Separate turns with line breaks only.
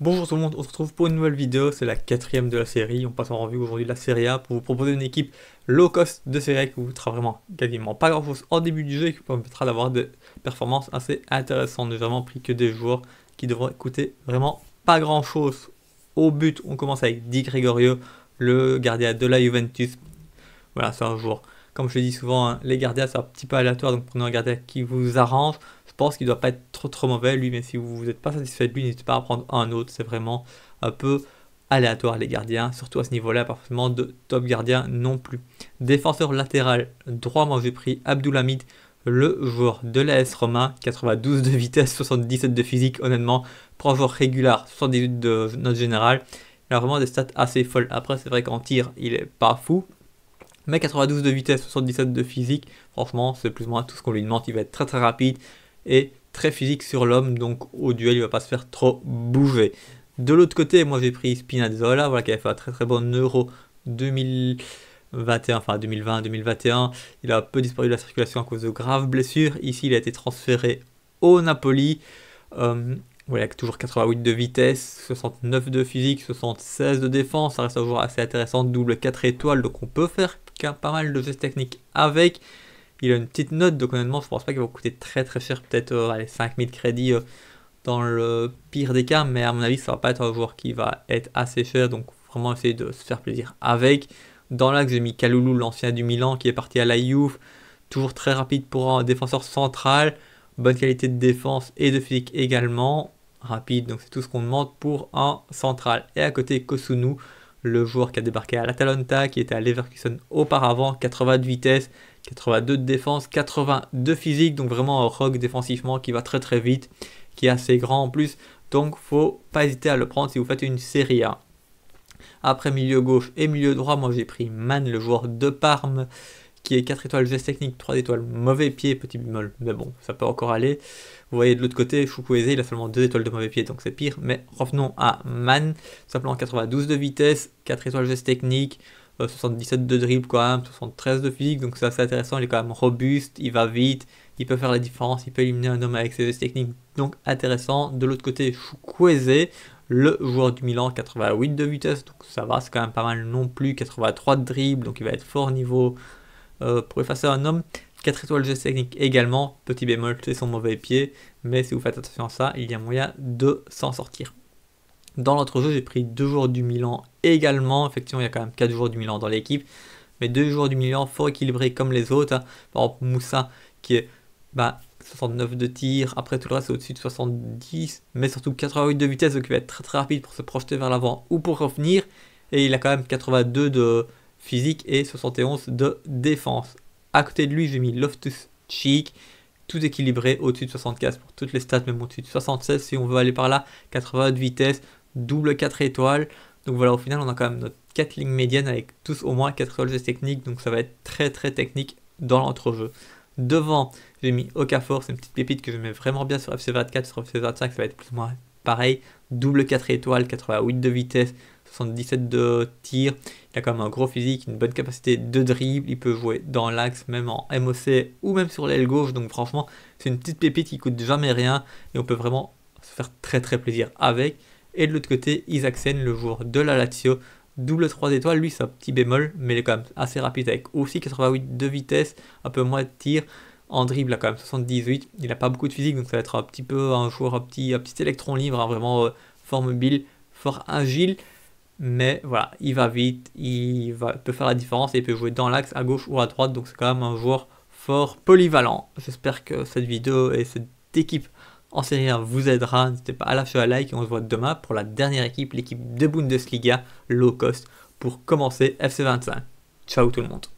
Bonjour tout le monde, on se retrouve pour une nouvelle vidéo, c'est la quatrième de la série, on passe en revue aujourd'hui la série A pour vous proposer une équipe low cost de Serie A qui vous coûtera vraiment quasiment pas grand chose en début du jeu et qui vous permettra d'avoir des performances assez intéressantes, nous vraiment pris que des joueurs qui devraient coûter vraiment pas grand chose. Au but, on commence avec Dick Gregorio, le gardien de la Juventus, voilà c'est un joueur, comme je le dis souvent, hein, les gardiens c'est un petit peu aléatoire, donc prenez un gardien qui vous arrange, je pense qu'il ne doit pas être trop trop mauvais lui, mais si vous n'êtes pas satisfait de lui, n'hésitez pas à prendre un autre. C'est vraiment un peu aléatoire les gardiens, surtout à ce niveau-là, pas forcément de top gardien non plus. Défenseur latéral droit, moi j'ai pris Abdulhamid, le joueur de l'AS Romain, 92 de vitesse, 77 de physique, honnêtement, pour un joueur régulier, 78 de note générale. Il a vraiment des stats assez folles. Après, c'est vrai qu'en tir, il est pas fou. Mais 92 de vitesse, 77 de physique, franchement, c'est plus ou moins tout ce qu'on lui demande. Il va être très très rapide est très physique sur l'homme, donc au duel il va pas se faire trop bouger. De l'autre côté, moi j'ai pris Spinazzola, voilà, qui avait fait un très très bon Euro 2021, enfin 2020-2021. Il a un peu disparu de la circulation à cause de graves blessures. Ici, il a été transféré au Napoli. Euh, voilà, toujours 88 de vitesse, 69 de physique, 76 de défense. Ça reste un joueur assez intéressant, double 4 étoiles, donc on peut faire pas mal de gestes techniques avec. Il a une petite note, donc honnêtement, je ne pense pas qu'il va coûter très très cher, peut-être euh, 5000 crédits euh, dans le pire des cas, mais à mon avis, ça ne va pas être un joueur qui va être assez cher, donc vraiment essayer de se faire plaisir avec. Dans l'axe, j'ai mis Kaloulou, l'ancien du Milan, qui est parti à la Juve, toujours très rapide pour un défenseur central, bonne qualité de défense et de physique également, rapide, donc c'est tout ce qu'on demande pour un central. Et à côté, Kosunu, le joueur qui a débarqué à l'Atalanta, qui était à Leverkusen auparavant, 80 de vitesse, 82 de défense, 82 physique, donc vraiment un rock défensivement qui va très très vite, qui est assez grand en plus, donc faut pas hésiter à le prendre si vous faites une série A. Après milieu gauche et milieu droit, moi j'ai pris Man, le joueur de Parme, qui est 4 étoiles geste technique, 3 étoiles mauvais pied, petit bémol, mais bon, ça peut encore aller. Vous voyez de l'autre côté, Chukwueze, il a seulement 2 étoiles de mauvais pied, donc c'est pire, mais revenons à Man, simplement 92 de vitesse, 4 étoiles geste technique, 77 euh, de dribble quand même, 73 de physique, donc c'est intéressant, il est quand même robuste, il va vite, il peut faire la différence, il peut éliminer un homme avec ses techniques, donc intéressant. De l'autre côté, Chukwueze, le joueur du Milan, 88 de vitesse, donc ça va, c'est quand même pas mal non plus, 83 de dribble, donc il va être fort niveau euh, pour effacer un homme. 4 étoiles de technique également, petit bémol, c'est son mauvais pied, mais si vous faites attention à ça, il y a moyen de s'en sortir. Dans l'autre jeu, j'ai pris deux joueurs du Milan également. Effectivement, il y a quand même 4 joueurs du Milan dans l'équipe. Mais 2 joueurs du Milan fort équilibrés comme les autres. Hein. Par exemple, Moussa qui est 69 bah, de tir. Après, tout le reste, au-dessus de 70. Mais surtout 88 de vitesse, donc il va être très très rapide pour se projeter vers l'avant ou pour revenir. Et il a quand même 82 de physique et 71 de défense. À côté de lui, j'ai mis Loftus Cheek tout équilibré au-dessus de 75 pour toutes les stats, même au-dessus de 76 si on veut aller par là, 80 de vitesse, double 4 étoiles. Donc voilà, au final, on a quand même notre 4 lignes médianes avec tous au moins 4 de techniques. Donc ça va être très très technique dans l'entrejeu. Devant, j'ai mis Okafor, c'est une petite pépite que je mets vraiment bien sur FC24. Sur FC25, ça va être plus ou moins pareil. Double 4 étoiles, 88 de vitesse, 77 de tir. Il a quand même un gros physique, une bonne capacité de dribble. Il peut jouer dans l'axe, même en MOC ou même sur l'aile gauche. Donc franchement, c'est une petite pépite qui coûte jamais rien et on peut vraiment se faire très très plaisir avec. Et de l'autre côté, Isaacsen, le joueur de la Lazio, double 3 étoiles, lui c'est un petit bémol, mais il est quand même assez rapide avec aussi 88 de vitesse, un peu moins de tir. En dribble, là, quand même 78, il n'a pas beaucoup de physique, donc ça va être un petit peu un joueur, un petit, un petit électron libre, hein, vraiment euh, fort mobile, fort agile. Mais voilà, il va vite, il va, peut faire la différence et il peut jouer dans l'axe, à gauche ou à droite, donc c'est quand même un joueur fort polyvalent. J'espère que cette vidéo et cette équipe en série vous aidera. N'hésitez pas à lâcher un like et on se voit demain pour la dernière équipe, l'équipe de Bundesliga low cost pour commencer FC25. Ciao tout le monde.